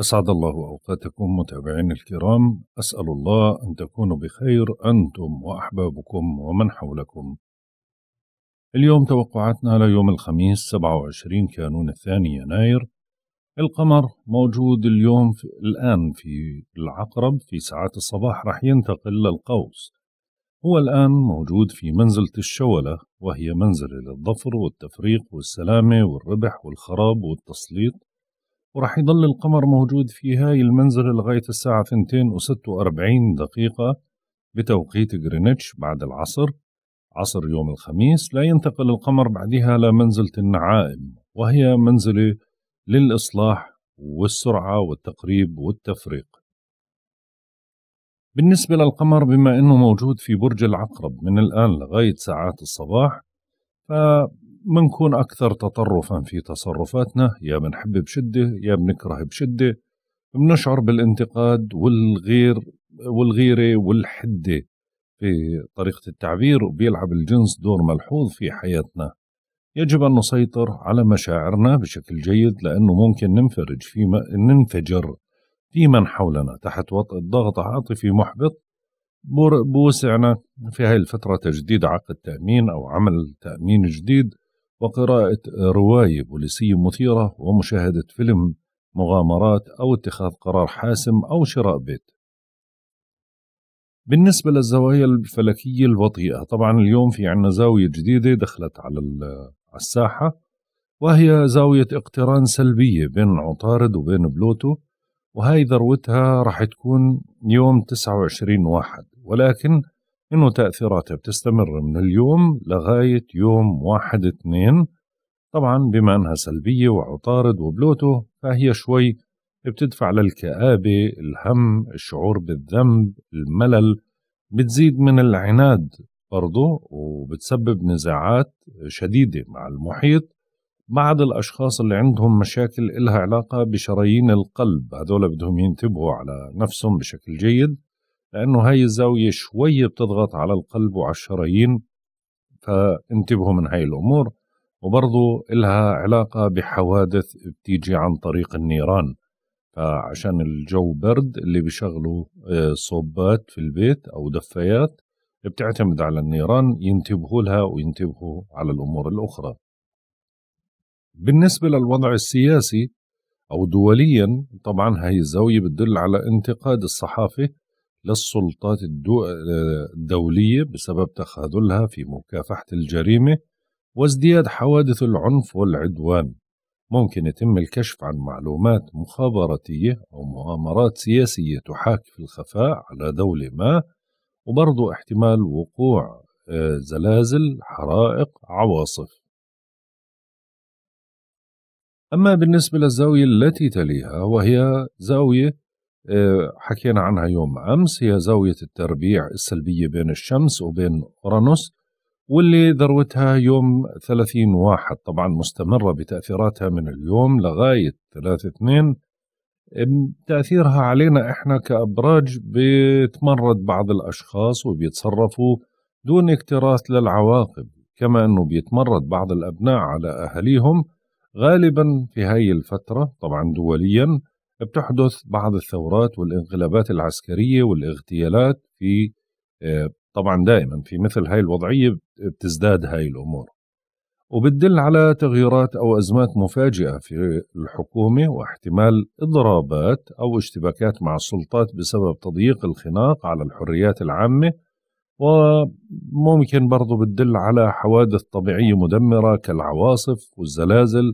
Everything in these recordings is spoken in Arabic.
أسعد الله أوقاتكم متابعين الكرام أسأل الله أن تكونوا بخير أنتم وأحبابكم ومن حولكم اليوم توقعاتنا ليوم الخميس 27 كانون الثاني يناير القمر موجود اليوم في الآن في العقرب في ساعات الصباح رح ينتقل للقوس هو الآن موجود في منزلة الشولة وهي منزلة للظفر والتفريق والسلامة والربح والخراب والتسليط وراح يضل القمر موجود في هاي المنزلة لغاية الساعة 2:46 دقيقة بتوقيت غرينتش بعد العصر عصر يوم الخميس لا ينتقل القمر بعدها لمنزلة النعائم وهي منزلة للإصلاح والسرعة والتقريب والتفريق بالنسبة للقمر بما أنه موجود في برج العقرب من الآن لغاية ساعات الصباح منكون أكثر تطرفا في تصرفاتنا يا بنحب بشدة يا بنكره بشدة بنشعر بالانتقاد والغير والغيرة والحدة في طريقة التعبير وبيلعب الجنس دور ملحوظ في حياتنا يجب أن نسيطر على مشاعرنا بشكل جيد لأنه ممكن ننفرج في ننفجر في من حولنا تحت وطء الضغط عاطفي محبط بوسعنا في هاي الفترة تجديد عقد تأمين أو عمل تأمين جديد وقراءة رواية بوليسية مثيرة ومشاهدة فيلم مغامرات أو اتخاذ قرار حاسم أو شراء بيت بالنسبة للزوايا الفلكية البطيئة طبعا اليوم في عنا زاوية جديدة دخلت على الساحة وهي زاوية اقتران سلبية بين عطارد وبين بلوتو وهي ذروتها راح تكون يوم 29 واحد ولكن انه تاثيراتها بتستمر من اليوم لغايه يوم واحد اثنين طبعا بما انها سلبيه وعطارد وبلوتو فهي شوي بتدفع للكآبة الهم الشعور بالذنب الملل بتزيد من العناد برضه وبتسبب نزاعات شديدة مع المحيط بعض الأشخاص اللي عندهم مشاكل إلها علاقة بشرايين القلب هذول بدهم ينتبهوا على نفسهم بشكل جيد لأنه هاي الزاوية شوية بتضغط على القلب وعلى الشرايين فانتبهوا من هاي الأمور وبرضو إلها علاقة بحوادث بتيجي عن طريق النيران فعشان الجو برد اللي بيشغلوا آه، صوبات في البيت أو دفايات بتعتمد على النيران ينتبهوا لها وينتبهوا على الأمور الأخرى بالنسبة للوضع السياسي أو دوليا طبعا هاي الزاوية بتدل على انتقاد الصحافة للسلطات الدولية بسبب تخاذلها في مكافحة الجريمة وازدياد حوادث العنف والعدوان ممكن يتم الكشف عن معلومات مخابراتية أو مؤامرات سياسية تحاك في الخفاء على دولة ما وبرضو احتمال وقوع آه، زلازل حرائق عواصف أما بالنسبة للزاوية التي تليها وهي زاوية آه، حكينا عنها يوم أمس هي زاوية التربيع السلبية بين الشمس وبين أورانوس واللي ذروتها يوم 30 واحد طبعا مستمرة بتأثيراتها من اليوم لغاية 3 2 تأثيرها علينا إحنا كأبراج بيتمرد بعض الأشخاص وبيتصرفوا دون اكتراث للعواقب كما أنه بيتمرد بعض الأبناء على أهليهم غالبا في هاي الفترة طبعا دوليا بتحدث بعض الثورات والانقلابات العسكرية والاغتيالات في آه، طبعا دائما في مثل هاي الوضعية بتزداد هاي الأمور وبتدل على تغييرات أو أزمات مفاجئة في الحكومة واحتمال إضرابات أو اشتباكات مع السلطات بسبب تضييق الخناق على الحريات العامة وممكن برضو بتدل على حوادث طبيعية مدمرة كالعواصف والزلازل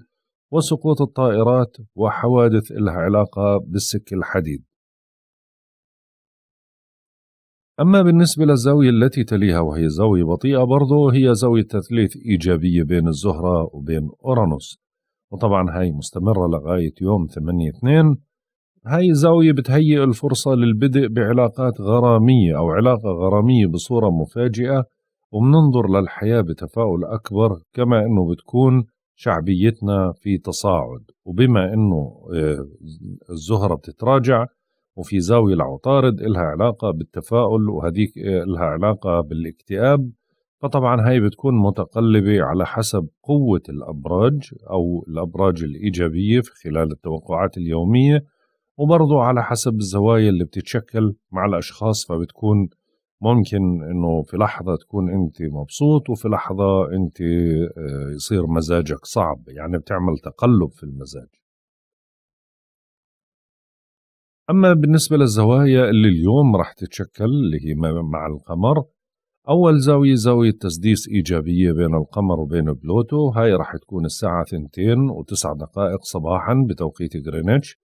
وسقوط الطائرات وحوادث لها علاقة بالسك الحديد أما بالنسبة للزاوية التي تليها وهي زاوية بطيئة برضه هي زاوية تثليث إيجابية بين الزهرة وبين أورانوس وطبعا هاي مستمرة لغاية يوم 8 2 هاي الزاوية بتهيئ الفرصة للبدء بعلاقات غرامية أو علاقة غرامية بصورة مفاجئة وبننظر للحياة بتفاؤل أكبر كما أنه بتكون شعبيتنا في تصاعد وبما انه آه، الزهره بتتراجع وفي زاويه العطارد إلها علاقه بالتفاؤل وهذيك آه، إلها علاقه بالاكتئاب فطبعا هي بتكون متقلبه على حسب قوه الابراج او الابراج الايجابيه في خلال التوقعات اليوميه وبرضه على حسب الزوايا اللي بتتشكل مع الاشخاص فبتكون ممكن انه في لحظه تكون انت مبسوط وفي لحظه انت آه، يصير مزاجك صعب يعني بتعمل تقلب في المزاج اما بالنسبه للزوايا اللي اليوم راح تتشكل اللي هي مع القمر اول زاويه زاويه تسديس ايجابيه بين القمر وبين بلوتو هاي راح تكون الساعه 2 و9 دقائق صباحا بتوقيت غرينتش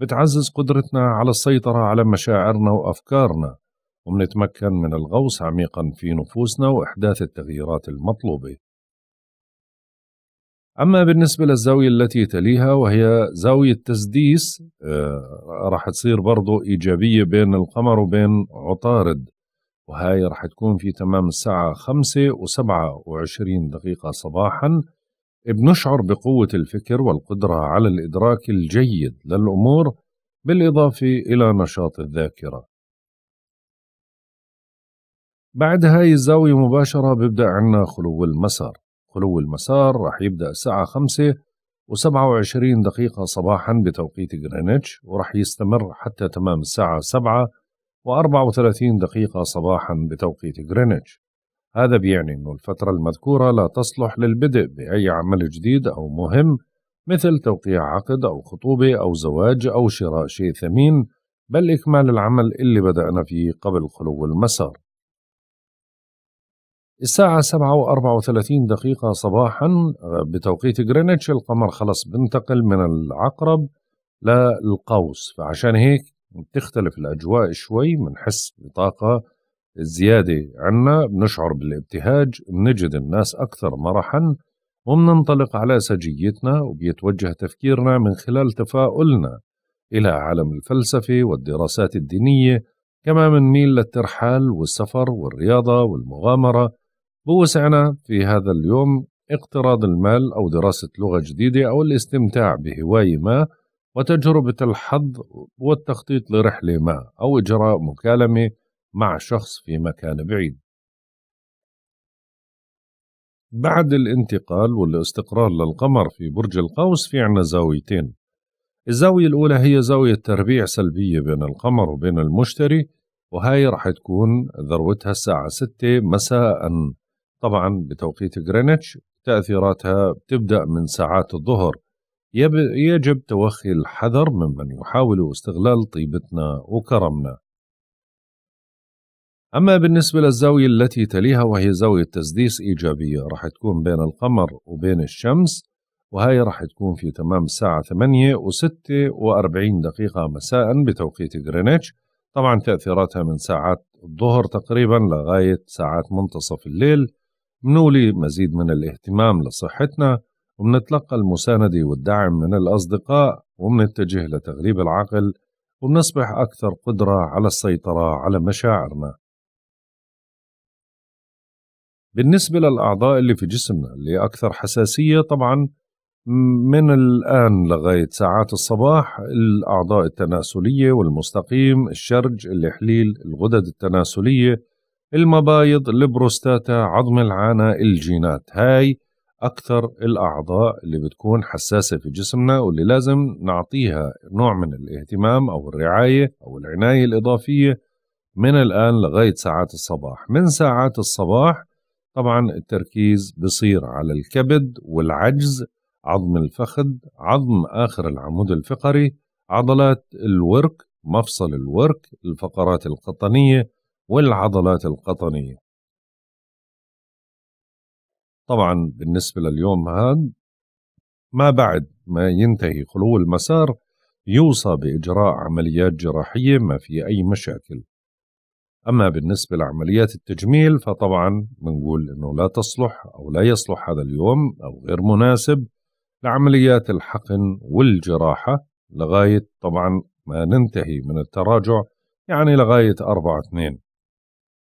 بتعزز قدرتنا على السيطره على مشاعرنا وافكارنا ومنتمكن من الغوص عميقا في نفوسنا وإحداث التغييرات المطلوبة أما بالنسبة للزاوية التي تليها وهي زاوية تسديس آه، راح تصير برضو إيجابية بين القمر وبين عطارد وهاي راح تكون في تمام الساعة 5 و27 دقيقة صباحا بنشعر بقوة الفكر والقدرة على الإدراك الجيد للأمور بالإضافة إلى نشاط الذاكرة بعد هاي الزاوية مباشرة بيبدأ عنا خلو المسار خلو المسار راح يبدأ الساعة خمسة وسبعة وعشرين دقيقة صباحا بتوقيت غرينتش وراح يستمر حتى تمام الساعة سبعة وأربعة وثلاثين دقيقة صباحا بتوقيت غرينتش هذا بيعني أنه الفترة المذكورة لا تصلح للبدء بأي عمل جديد أو مهم مثل توقيع عقد أو خطوبة أو زواج أو شراء شيء ثمين بل إكمال العمل اللي بدأنا فيه قبل خلو المسار الساعة سبعة وأربعة وثلاثين دقيقة صباحا آه، بتوقيت جرينتش القمر خلاص بنتقل من العقرب للقوس فعشان هيك بتختلف الأجواء شوي بنحس بطاقة زيادة عنا بنشعر بالابتهاج بنجد الناس أكثر مرحا وبننطلق على سجيتنا وبيتوجه تفكيرنا من خلال تفاؤلنا إلى عالم الفلسفة والدراسات الدينية كما ميل للترحال والسفر والرياضة والمغامرة بوسعنا في هذا اليوم اقتراض المال أو دراسة لغة جديدة أو الاستمتاع بهواية ما وتجربة الحظ والتخطيط لرحلة ما أو إجراء مكالمة مع شخص في مكان بعيد. بعد الانتقال والاستقرار للقمر في برج القوس في عنا زاويتين الزاوية الأولى هي زاوية تربيع سلبية بين القمر وبين المشتري وهاي رح تكون ذروتها الساعة 6 مساء طبعا بتوقيت غرينتش تأثيراتها تبدأ من ساعات الظهر يجب توخي الحذر ممن يحاول استغلال طيبتنا وكرمنا أما بالنسبة للزاوية التي تليها وهي زاوية تسديس إيجابية راح تكون بين القمر وبين الشمس وهي راح تكون في تمام الساعة 8 و وأربعين دقيقة مساء بتوقيت غرينتش طبعا تأثيراتها من ساعات الظهر تقريبا لغاية ساعات منتصف الليل منولي مزيد من الاهتمام لصحتنا وبنتلقى المساندة والدعم من الأصدقاء وبنتجه لتغليب العقل وبنصبح أكثر قدرة على السيطرة على مشاعرنا بالنسبة للأعضاء اللي في جسمنا اللي أكثر حساسية طبعا من الآن لغاية ساعات الصباح الأعضاء التناسلية والمستقيم الشرج الإحليل الغدد التناسلية المبايض البروستاتا عظم العانة الجينات هاي أكثر الأعضاء اللي بتكون حساسة في جسمنا واللي لازم نعطيها نوع من الاهتمام أو الرعاية أو العناية الإضافية من الآن لغاية ساعات الصباح من ساعات الصباح طبعا التركيز بصير على الكبد والعجز عظم الفخذ عظم آخر العمود الفقري عضلات الورك مفصل الورك الفقرات القطنية والعضلات القطنية طبعا بالنسبة لليوم هذا ما بعد ما ينتهي خلو المسار يوصى بإجراء عمليات جراحية ما في أي مشاكل أما بالنسبة لعمليات التجميل فطبعا بنقول أنه لا تصلح أو لا يصلح هذا اليوم أو غير مناسب لعمليات الحقن والجراحة لغاية طبعا ما ننتهي من التراجع يعني لغاية 4 2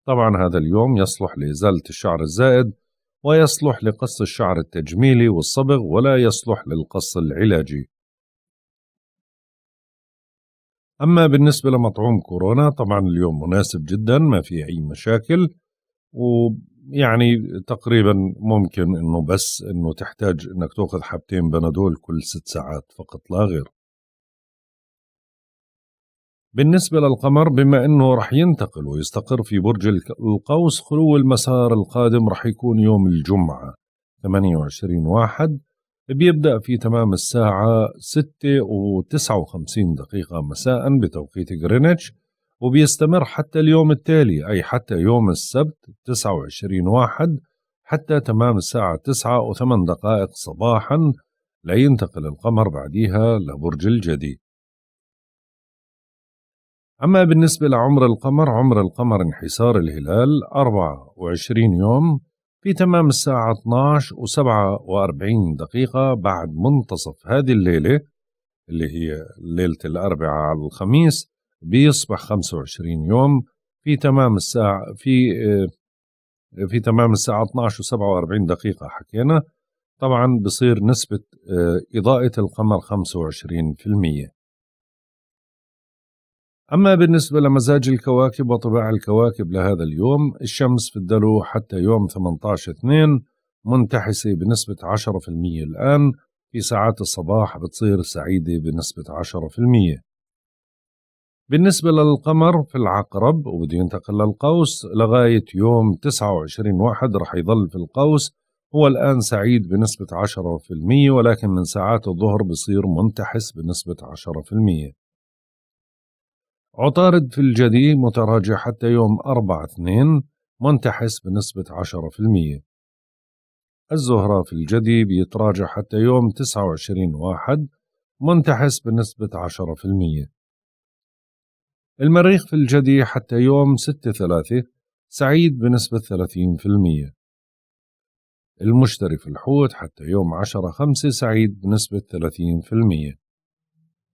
طبعا هذا اليوم يصلح لإزالة الشعر الزائد ويصلح لقص الشعر التجميلي والصبغ ولا يصلح للقص العلاجي أما بالنسبة لمطعوم كورونا طبعا اليوم مناسب جدا ما في أي مشاكل ويعني تقريبا ممكن أنه بس أنه تحتاج أنك تأخذ حبتين بنادول كل ست ساعات فقط لا غير بالنسبة للقمر بما أنه رح ينتقل ويستقر في برج القوس خلو المسار القادم رح يكون يوم الجمعة 28 واحد بيبدأ في تمام الساعة 6 و 59 دقيقة مساء بتوقيت غرينتش وبيستمر حتى اليوم التالي أي حتى يوم السبت 29 واحد حتى تمام الساعة 9 و 8 دقائق صباحا لينتقل القمر بعديها لبرج الجدي أما بالنسبة لعمر القمر عمر القمر انحسار الهلال 24 يوم في تمام الساعة 12 و 47 دقيقة بعد منتصف هذه الليلة اللي هي ليلة الأربعاء على الخميس بيصبح 25 يوم في تمام الساعة في آه، في تمام الساعة 12 و 47 دقيقة حكينا طبعا بصير نسبة آه، إضاءة القمر 25% أما بالنسبة لمزاج الكواكب وطباع الكواكب لهذا اليوم الشمس في الدلو حتى يوم 18/2 منتحسة بنسبة 10% الآن في ساعات الصباح بتصير سعيدة بنسبة 10% بالنسبة للقمر في العقرب وبده ينتقل للقوس لغاية يوم 29 واحد رح يظل في القوس هو الآن سعيد بنسبة 10% ولكن من ساعات الظهر بصير منتحس بنسبة 10% عطارد في الجدي متراجع حتى يوم 4/2 منتحس بنسبة 10% الزهرة في الجدي بيتراجع حتى يوم 29/1 منتحس بنسبة 10% المريخ في الجدي حتى يوم 6/3 سعيد بنسبة 30% المشتري في الحوت حتى يوم 10/5 سعيد بنسبة 30%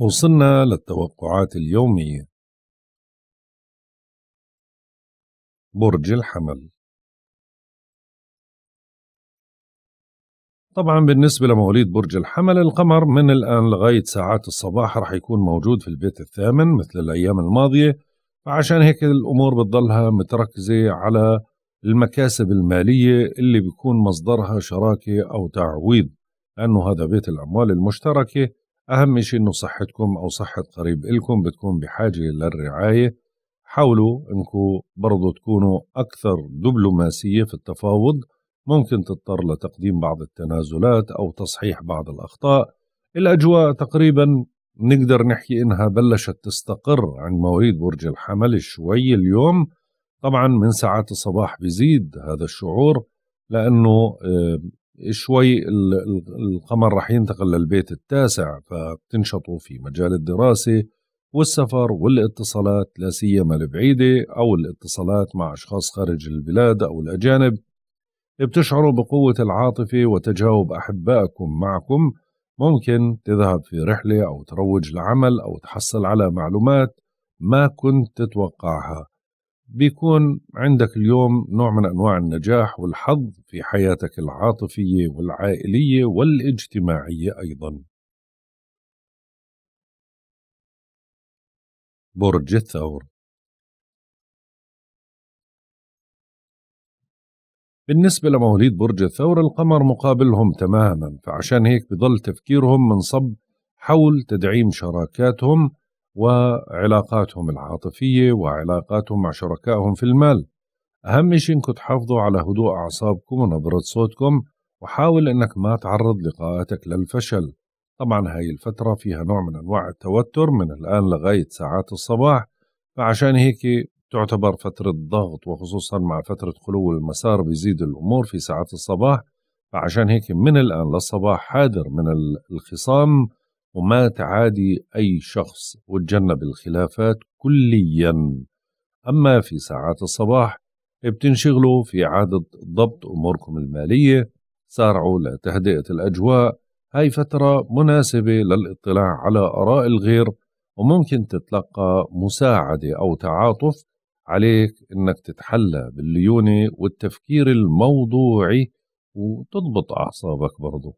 وصلنا للتوقعات اليومية برج الحمل طبعا بالنسبة لمواليد برج الحمل القمر من الآن لغاية ساعات الصباح رح يكون موجود في البيت الثامن مثل الأيام الماضية فعشان هيك الأمور بتضلها متركزة على المكاسب المالية اللي بيكون مصدرها شراكة أو تعويض لأنه هذا بيت الأموال المشتركة أهم شيء إنه صحتكم أو صحة قريب إلكم بتكون بحاجة للرعاية حاولوا إنكم برضو تكونوا أكثر دبلوماسية في التفاوض ممكن تضطر لتقديم بعض التنازلات أو تصحيح بعض الأخطاء الأجواء تقريبا نقدر نحكي إنها بلشت تستقر عن مواليد برج الحمل شوي اليوم طبعا من ساعات الصباح بيزيد هذا الشعور لأنه آه، شوي القمر رح ينتقل للبيت التاسع فبتنشطوا في مجال الدراسة والسفر والاتصالات لا سيما البعيدة أو الاتصالات مع أشخاص خارج البلاد أو الأجانب بتشعروا بقوة العاطفة وتجاوب أحبائكم معكم ممكن تذهب في رحلة أو تروج لعمل أو تحصل على معلومات ما كنت تتوقعها بيكون عندك اليوم نوع من انواع النجاح والحظ في حياتك العاطفيه والعائليه والاجتماعيه ايضا. برج الثور بالنسبة لمواليد برج الثور القمر مقابلهم تماما فعشان هيك بضل تفكيرهم منصب حول تدعيم شراكاتهم وعلاقاتهم العاطفية وعلاقاتهم مع شركائهم في المال أهم شيء إنكم تحافظوا على هدوء أعصابكم ونبرة صوتكم وحاول إنك ما تعرض لقاءاتك للفشل طبعا هاي الفترة فيها نوع من أنواع التوتر من الآن لغاية ساعات الصباح فعشان هيك تعتبر فترة ضغط وخصوصا مع فترة خلو المسار بيزيد الأمور في ساعات الصباح فعشان هيك من الآن للصباح حاذر من الخصام ومات عادي أي شخص وتجنب الخلافات كليا أما في ساعات الصباح بتنشغلوا في عادة ضبط أموركم المالية سارعوا لتهدئة الأجواء هاي فترة مناسبة للاطلاع على آراء الغير وممكن تتلقى مساعدة أو تعاطف عليك إنك تتحلى بالليونة والتفكير الموضوعي وتضبط أعصابك برضه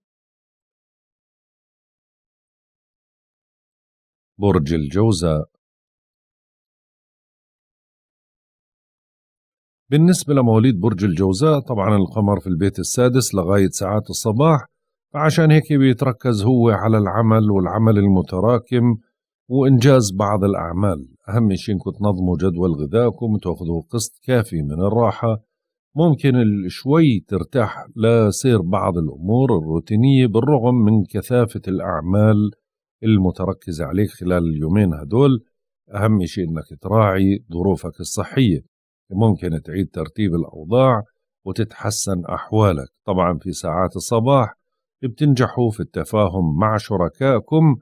برج الجوزاء بالنسبة لمواليد برج الجوزاء طبعا القمر في البيت السادس لغاية ساعات الصباح فعشان هيك بيتركز هو على العمل والعمل المتراكم وإنجاز بعض الأعمال أهم شيء إنكم تنظموا جدول غذائكم وتاخذوا قسط كافي من الراحة ممكن شوي ترتاح لسير بعض الأمور الروتينية بالرغم من كثافة الأعمال المتركزة عليك خلال اليومين هدول أهم شيء أنك تراعي ظروفك الصحية ممكن تعيد ترتيب الأوضاع وتتحسن أحوالك طبعا في ساعات الصباح بتنجحوا في التفاهم مع شركائكم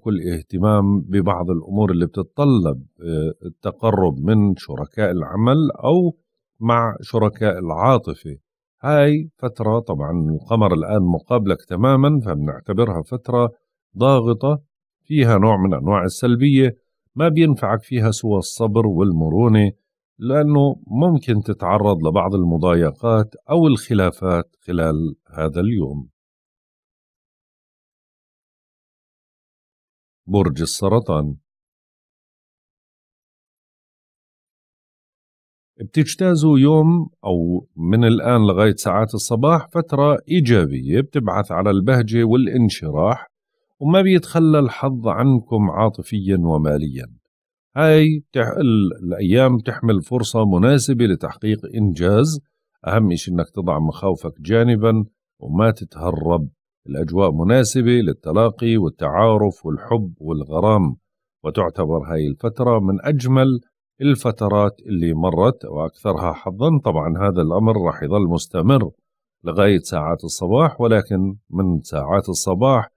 كل الاهتمام ببعض الأمور اللي بتتطلب آه، التقرب من شركاء العمل أو مع شركاء العاطفة هاي فترة طبعا القمر الآن مقابلك تماما فبنعتبرها فترة ضاغطة فيها نوع من أنواع السلبية ما بينفعك فيها سوى الصبر والمرونة لأنه ممكن تتعرض لبعض المضايقات أو الخلافات خلال هذا اليوم برج السرطان بتجتازوا يوم أو من الآن لغاية ساعات الصباح فترة إيجابية بتبعث على البهجة والانشراح وما بيتخلى الحظ عنكم عاطفيا وماليا هاي تح... الأيام تحمل فرصة مناسبة لتحقيق إنجاز أهم شيء أنك تضع مخاوفك جانبا وما تتهرب الأجواء مناسبة للتلاقي والتعارف والحب والغرام وتعتبر هاي الفترة من أجمل الفترات اللي مرت وأكثرها حظا طبعا هذا الأمر راح يظل مستمر لغاية ساعات الصباح ولكن من ساعات الصباح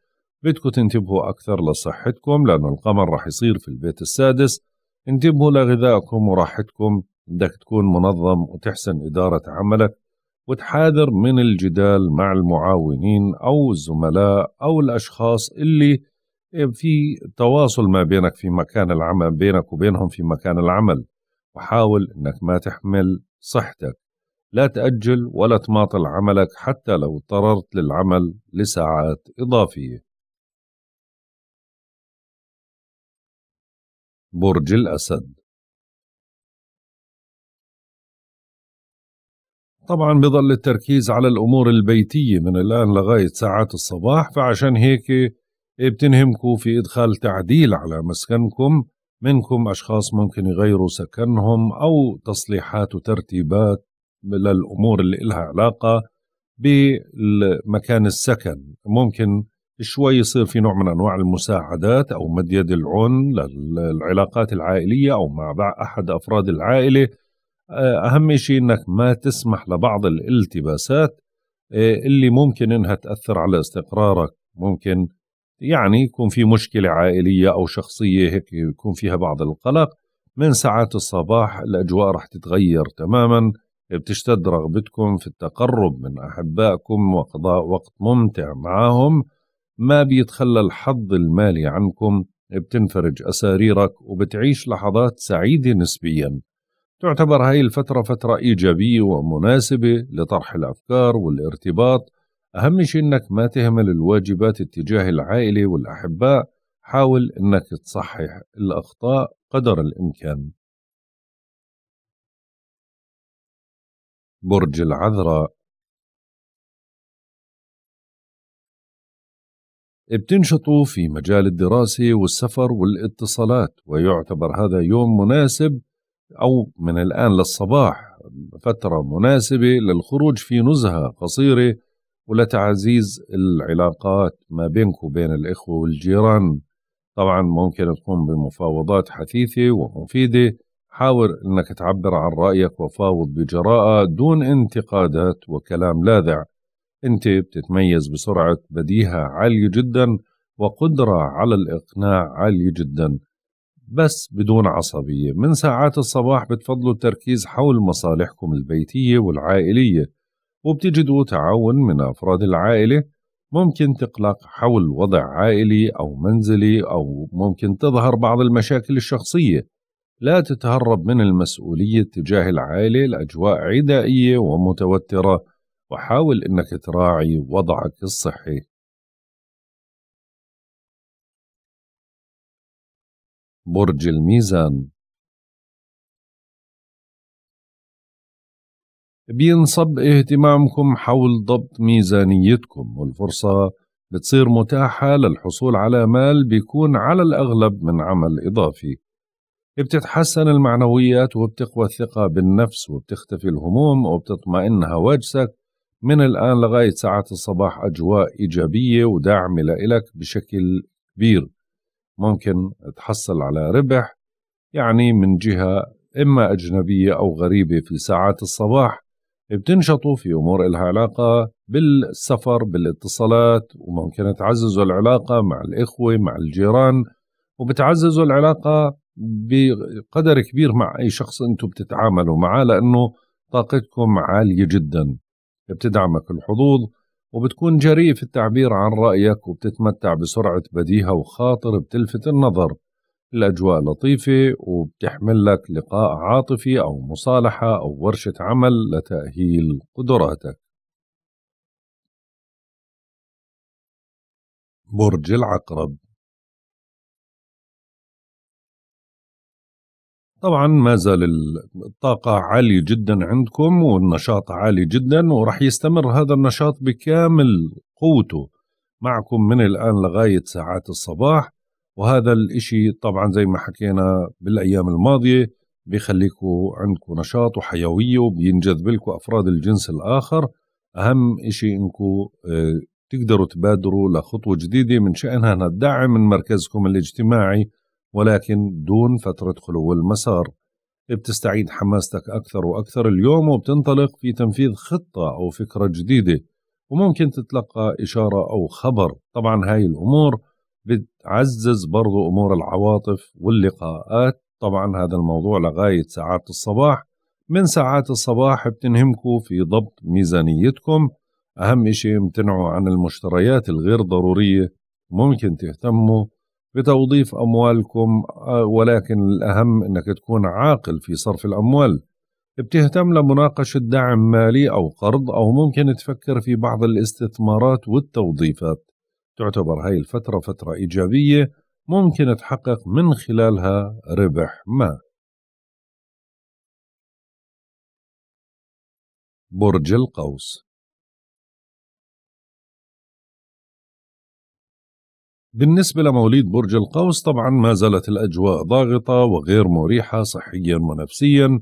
بدكم تنتبهوا أكثر لصحتكم لأنه القمر رح يصير في البيت السادس انتبهوا لغذائكم وراحتكم بدك تكون منظم وتحسن إدارة عملك وتحاذر من الجدال مع المعاونين أو الزملاء أو الأشخاص اللي في تواصل ما بينك في مكان العمل بينك وبينهم في مكان العمل وحاول انك ما تحمل صحتك لا تأجل ولا تماطل عملك حتى لو اضطررت للعمل لساعات إضافية برج الأسد طبعا بضل التركيز على الأمور البيتية من الآن لغاية ساعات الصباح فعشان هيك بتنهمكم في إدخال تعديل على مسكنكم منكم أشخاص ممكن يغيروا سكنهم أو تصليحات وترتيبات للأمور اللي إلها علاقة بمكان السكن ممكن شوي يصير في نوع من انواع المساعدات او مد يد العون للعلاقات العائليه او مع احد افراد العائله آه، اهم شيء انك ما تسمح لبعض الالتباسات آه، اللي ممكن انها تاثر على استقرارك ممكن يعني يكون في مشكله عائليه او شخصيه هيك يكون فيها بعض القلق من ساعات الصباح الاجواء راح تتغير تماما بتشتد رغبتكم في التقرب من احبائكم وقضاء وقت ممتع معهم ما بيتخلى الحظ المالي عنكم بتنفرج أساريرك وبتعيش لحظات سعيدة نسبيا تعتبر هاي الفترة فترة إيجابية ومناسبة لطرح الأفكار والارتباط أهم شيء إنك ما تهمل الواجبات اتجاه العائلة والأحباء حاول إنك تصحح الأخطاء قدر الإمكان برج العذراء بتنشطوا في مجال الدراسة والسفر والاتصالات ويعتبر هذا يوم مناسب أو من الآن للصباح فترة مناسبة للخروج في نزهة قصيرة ولتعزيز العلاقات ما بينك وبين الإخوة والجيران طبعا ممكن تقوم بمفاوضات حثيثة ومفيدة حاول أنك تعبر عن رأيك وفاوض بجراءة دون انتقادات وكلام لاذع أنت بتتميز بسرعة بديهة عالية جدا وقدرة على الإقناع عالية جدا بس بدون عصبية من ساعات الصباح بتفضلوا التركيز حول مصالحكم البيتية والعائلية وبتجدوا تعاون من أفراد العائلة ممكن تقلق حول وضع عائلي أو منزلي أو ممكن تظهر بعض المشاكل الشخصية لا تتهرب من المسؤولية تجاه العائلة الأجواء عدائية ومتوترة وحاول انك تراعي وضعك الصحي برج الميزان بينصب اهتمامكم حول ضبط ميزانيتكم والفرصة بتصير متاحة للحصول على مال بيكون على الأغلب من عمل إضافي بتتحسن المعنويات وبتقوى الثقة بالنفس وبتختفي الهموم وبتطمئن هواجسك من الآن لغاية ساعة الصباح أجواء إيجابية وداعمة لإلك بشكل كبير ممكن تحصل على ربح يعني من جهة إما أجنبية أو غريبة في ساعات الصباح بتنشطوا في أمور إلها علاقة بالسفر بالاتصالات وممكن تعززوا العلاقة مع الإخوة مع الجيران وبتعززوا العلاقة بقدر كبير مع أي شخص أنتم بتتعاملوا معه لأنه طاقتكم عالية جدا بتدعمك الحظوظ وبتكون جريء في التعبير عن رأيك وبتتمتع بسرعة بديهة وخاطر بتلفت النظر الأجواء لطيفة وبتحمل لك لقاء عاطفي أو مصالحة أو ورشة عمل لتأهيل قدراتك برج العقرب طبعا ما زال الطاقة عالية جدا عندكم والنشاط عالي جدا ورح يستمر هذا النشاط بكامل قوته معكم من الآن لغاية ساعات الصباح وهذا الإشي طبعا زي ما حكينا بالأيام الماضية بيخليكم عندكم نشاط وحيوية وبينجذب لكم أفراد الجنس الآخر أهم إشي إنكم آه، تقدروا تبادروا لخطوة جديدة من شأنها أنها تدعم من مركزكم الاجتماعي ولكن دون فترة خلو المسار بتستعيد حماستك أكثر وأكثر اليوم وبتنطلق في تنفيذ خطة أو فكرة جديدة وممكن تتلقى إشارة أو خبر طبعا هاي الأمور بتعزز برضو أمور العواطف واللقاءات طبعا هذا الموضوع لغاية ساعات الصباح من ساعات الصباح بتنهمكوا في ضبط ميزانيتكم أهم إشي امتنعوا عن المشتريات الغير ضرورية ممكن تهتموا بتوظيف أموالكم آه، ولكن الأهم أنك تكون عاقل في صرف الأموال بتهتم لمناقشة دعم مالي أو قرض أو ممكن تفكر في بعض الاستثمارات والتوظيفات تعتبر هاي الفترة فترة إيجابية ممكن تحقق من خلالها ربح ما برج القوس بالنسبة لمواليد برج القوس طبعا ما زالت الأجواء ضاغطة وغير مريحة صحيا ونفسيا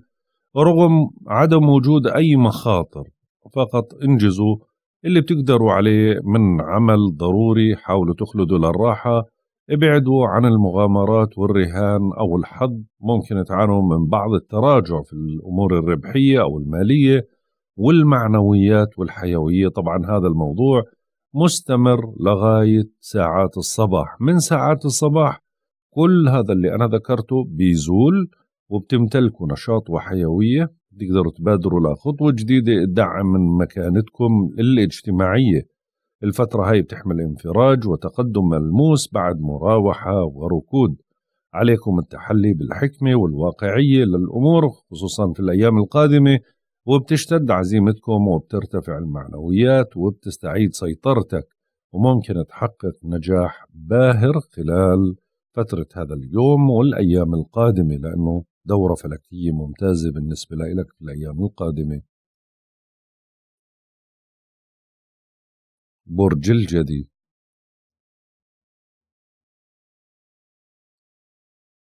رغم عدم وجود أي مخاطر فقط انجزوا اللي بتقدروا عليه من عمل ضروري حاولوا تخلدوا للراحة ابعدوا عن المغامرات والرهان أو الحظ ممكن تعانوا من بعض التراجع في الأمور الربحية أو المالية والمعنويات والحيوية طبعا هذا الموضوع مستمر لغاية ساعات الصباح من ساعات الصباح كل هذا اللي أنا ذكرته بيزول وبتمتلكوا نشاط وحيوية تقدروا تبادروا لخطوة جديدة تدعم من مكانتكم الاجتماعية الفترة هاي بتحمل انفراج وتقدم ملموس بعد مراوحة وركود عليكم التحلي بالحكمة والواقعية للأمور خصوصا في الأيام القادمة وبتشتد عزيمتكم وبترتفع المعنويات وبتستعيد سيطرتك وممكن تحقق نجاح باهر خلال فترة هذا اليوم والأيام القادمة لأنه دورة فلكية ممتازة بالنسبة لك في الأيام القادمة برج الجدي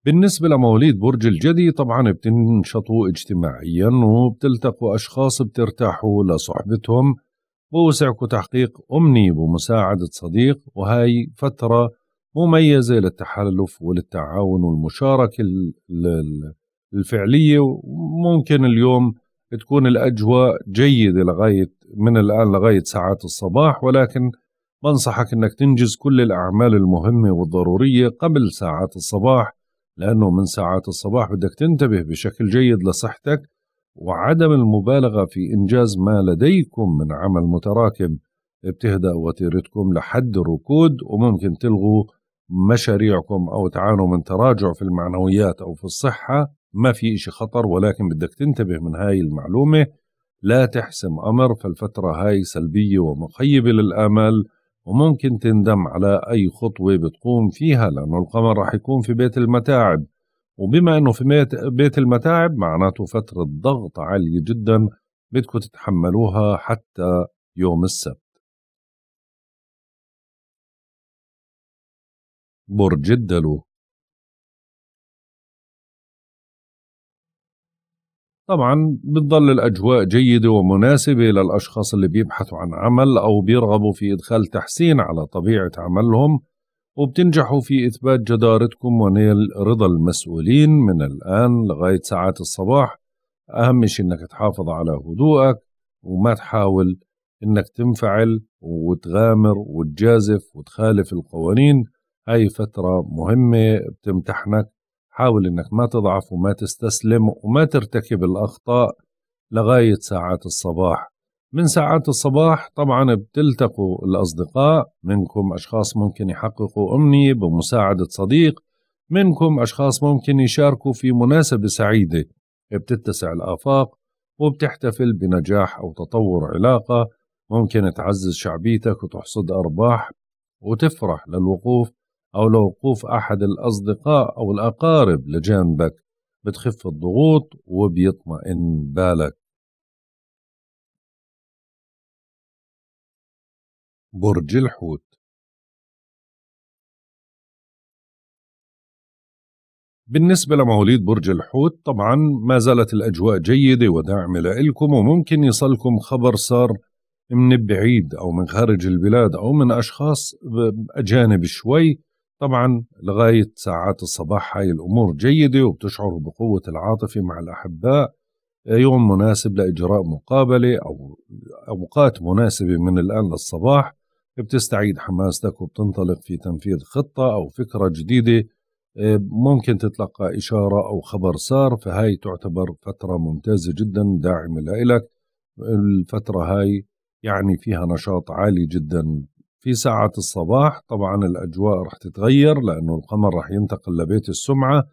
بالنسبة لمواليد برج الجدي طبعا بتنشطوا اجتماعيا وبتلتقوا أشخاص بترتاحوا لصحبتهم ووسعكوا تحقيق أمني بمساعدة صديق وهي فترة مميزة للتحالف وللتعاون والمشاركة الفعلية وممكن اليوم تكون الأجواء جيدة لغاية من الآن لغاية ساعات الصباح ولكن بنصحك أنك تنجز كل الأعمال المهمة والضرورية قبل ساعات الصباح لأنه من ساعات الصباح بدك تنتبه بشكل جيد لصحتك وعدم المبالغة في إنجاز ما لديكم من عمل متراكم بتهدأ وتيرتكم لحد الركود وممكن تلغوا مشاريعكم أو تعانوا من تراجع في المعنويات أو في الصحة ما في إشي خطر ولكن بدك تنتبه من هاي المعلومة لا تحسم أمر فالفترة هاي سلبية ومخيبة للآمال وممكن تندم على أي خطوة بتقوم فيها لأنه القمر رح يكون في بيت المتاعب وبما أنه في بيت المتاعب معناته فترة ضغط عالية جدا بدكم تتحملوها حتى يوم السبت برج الدلو طبعا بتضل الأجواء جيدة ومناسبة للأشخاص اللي بيبحثوا عن عمل أو بيرغبوا في إدخال تحسين على طبيعة عملهم وبتنجحوا في إثبات جدارتكم ونيل رضا المسؤولين من الآن لغاية ساعات الصباح أهم شيء إنك تحافظ على هدوءك وما تحاول إنك تنفعل وتغامر وتجازف وتخالف القوانين هاي فترة مهمة بتمتحنك حاول انك ما تضعف وما تستسلم وما ترتكب الاخطاء لغايه ساعات الصباح من ساعات الصباح طبعا بتلتقوا الأصدقاء منكم أشخاص ممكن يحققوا أمنية بمساعدة صديق منكم أشخاص ممكن يشاركوا في مناسبة سعيدة بتتسع الآفاق وبتحتفل بنجاح أو تطور علاقة ممكن تعزز شعبيتك وتحصد أرباح وتفرح للوقوف أو لو وقوف أحد الأصدقاء أو الأقارب لجانبك بتخف الضغوط وبيطمئن بالك برج الحوت بالنسبة لمواليد برج الحوت طبعا ما زالت الأجواء جيدة وداعمة لإلكم وممكن يصلكم خبر صار من بعيد أو من خارج البلاد أو من أشخاص أجانب شوي طبعا لغاية ساعات الصباح هاي الأمور جيدة وبتشعر بقوة العاطفة مع الأحباء يوم مناسب لإجراء مقابلة أو أوقات مناسبة من الآن للصباح بتستعيد حماستك وبتنطلق في تنفيذ خطة أو فكرة جديدة ممكن تتلقى إشارة أو خبر سار فهاي تعتبر فترة ممتازة جدا داعمة لإلك الفترة هاي يعني فيها نشاط عالي جدا في ساعة الصباح طبعا الأجواء رح تتغير لأنه القمر رح ينتقل لبيت السمعة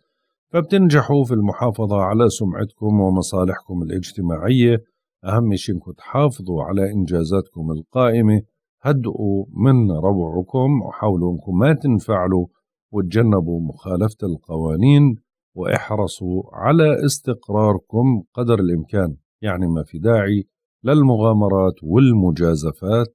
فبتنجحوا في المحافظة على سمعتكم ومصالحكم الاجتماعية أهم شيء إنكم تحافظوا على إنجازاتكم القائمة هدئوا من روعكم وحاولوا إنكم ما تنفعلوا وتجنبوا مخالفة القوانين واحرصوا على استقراركم قدر الإمكان يعني ما في داعي للمغامرات والمجازفات